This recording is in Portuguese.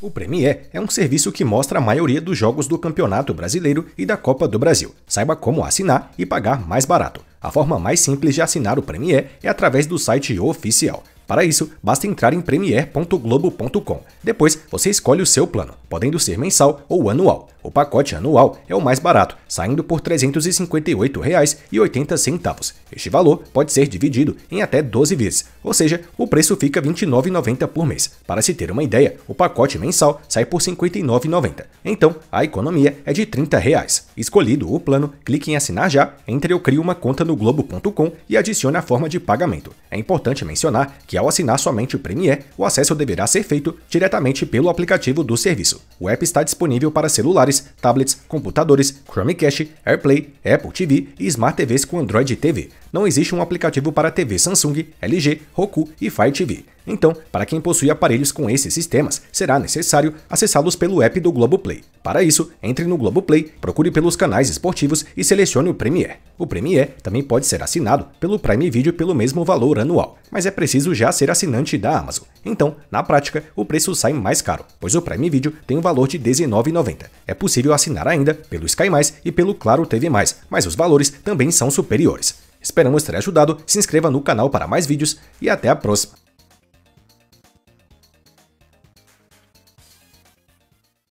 O Premier é um serviço que mostra a maioria dos jogos do Campeonato Brasileiro e da Copa do Brasil. Saiba como assinar e pagar mais barato. A forma mais simples de assinar o Premier é através do site oficial. Para isso, basta entrar em premier.globo.com. Depois, você escolhe o seu plano, podendo ser mensal ou anual. O pacote anual é o mais barato, saindo por R$ 358,80. Este valor pode ser dividido em até 12 vezes, ou seja, o preço fica R$ 29,90 por mês. Para se ter uma ideia, o pacote mensal sai por R$ 59,90. Então, a economia é de R$ 30. Reais. Escolhido o plano, clique em assinar já, entre eu crio uma conta no globo.com e adicione a forma de pagamento. É importante mencionar que que ao assinar somente o Premiere, o acesso deverá ser feito diretamente pelo aplicativo do serviço. O app está disponível para celulares, tablets, computadores, Chromecast, AirPlay, Apple TV e Smart TVs com Android TV. Não existe um aplicativo para TV Samsung, LG, Roku e Fire TV. Então, para quem possui aparelhos com esses sistemas, será necessário acessá-los pelo app do Globoplay. Para isso, entre no Globoplay, procure pelos canais esportivos e selecione o Premiere. O Premiere também pode ser assinado pelo Prime Video pelo mesmo valor anual, mas é preciso já ser assinante da Amazon. Então, na prática, o preço sai mais caro, pois o Prime Video tem um valor de R$19,90. É possível assinar ainda pelo Sky Mais e pelo Claro TV Mais, mas os valores também são superiores. Esperamos ter ajudado, se inscreva no canal para mais vídeos e até a próxima!